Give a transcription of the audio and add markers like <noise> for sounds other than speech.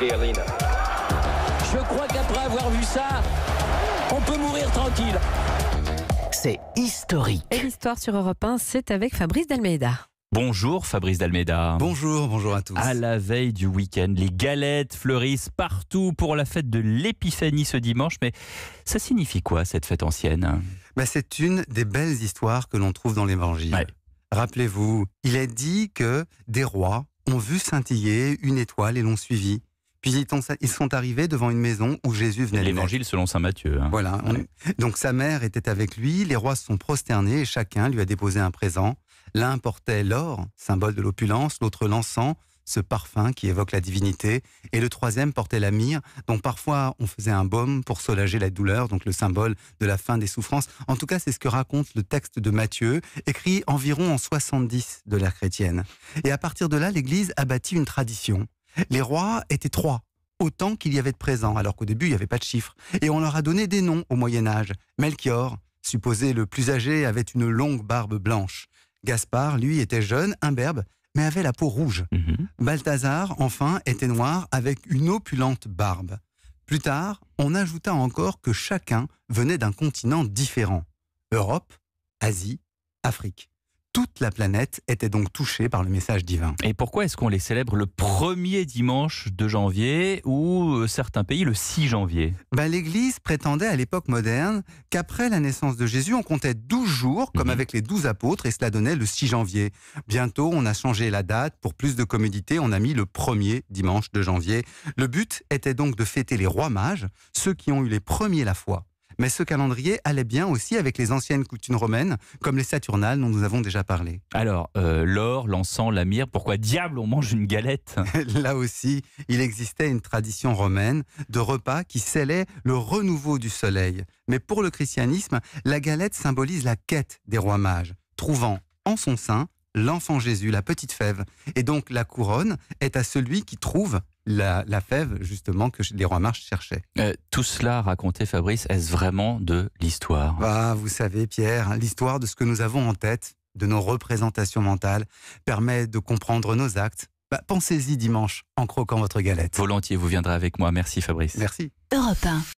Je crois qu'après avoir vu ça, on peut mourir tranquille. C'est historique. Et l'histoire sur Europe 1, c'est avec Fabrice Dalmeida. Bonjour Fabrice Dalméda. Bonjour, bonjour à tous. À la veille du week-end, les galettes fleurissent partout pour la fête de l'Épiphanie ce dimanche, mais ça signifie quoi cette fête ancienne bah, C'est une des belles histoires que l'on trouve dans l'Évangile. Rappelez-vous, il est dit que des rois ont vu scintiller une étoile et l'ont suivie. Puis ils sont arrivés devant une maison où Jésus venait. L'évangile selon saint Matthieu. Hein. Voilà. Donc sa mère était avec lui, les rois se sont prosternés et chacun lui a déposé un présent. L'un portait l'or, symbole de l'opulence, l'autre l'encens, ce parfum qui évoque la divinité, et le troisième portait la myrrhe, dont parfois on faisait un baume pour soulager la douleur, donc le symbole de la fin des souffrances. En tout cas, c'est ce que raconte le texte de Matthieu, écrit environ en 70 de l'ère chrétienne. Et à partir de là, l'Église a bâti une tradition les rois étaient trois, autant qu'il y avait de présents, alors qu'au début, il n'y avait pas de chiffres. Et on leur a donné des noms au Moyen Âge. Melchior, supposé le plus âgé, avait une longue barbe blanche. Gaspard, lui, était jeune, imberbe, mais avait la peau rouge. Mhm. Balthazar, enfin, était noir, avec une opulente barbe. Plus tard, on ajouta encore que chacun venait d'un continent différent. Europe, Asie, Afrique. Toute la planète était donc touchée par le message divin. Et pourquoi est-ce qu'on les célèbre le premier dimanche de janvier ou euh, certains pays le 6 janvier bah, L'Église prétendait à l'époque moderne qu'après la naissance de Jésus, on comptait 12 jours, comme mhm. avec les 12 apôtres, et cela donnait le 6 janvier. Bientôt, on a changé la date. Pour plus de commodité, on a mis le premier dimanche de janvier. Le but était donc de fêter les rois mages, ceux qui ont eu les premiers la foi. Mais ce calendrier allait bien aussi avec les anciennes coutumes romaines, comme les Saturnales dont nous avons déjà parlé. Alors, euh, l'or, l'encens, la myrrhe, pourquoi diable on mange une galette <laughs> Là aussi, il existait une tradition romaine de repas qui scellait le renouveau du soleil. Mais pour le christianisme, la galette symbolise la quête des rois mages, trouvant en son sein l'enfant Jésus, la petite fève. Et donc la couronne est à celui qui trouve la, fève, justement, que les rois marches cherchaient. Euh, tout cela raconté, Fabrice, est-ce vraiment de l'histoire bah, vous savez, Pierre, hein, l'histoire de ce que nous avons en tête, de nos représentations mentales, permet de comprendre nos actes. Bah, pensez-y dimanche en croquant votre galette. Volontiers, vous viendrez avec moi. Merci, Fabrice. Merci. Europe 1.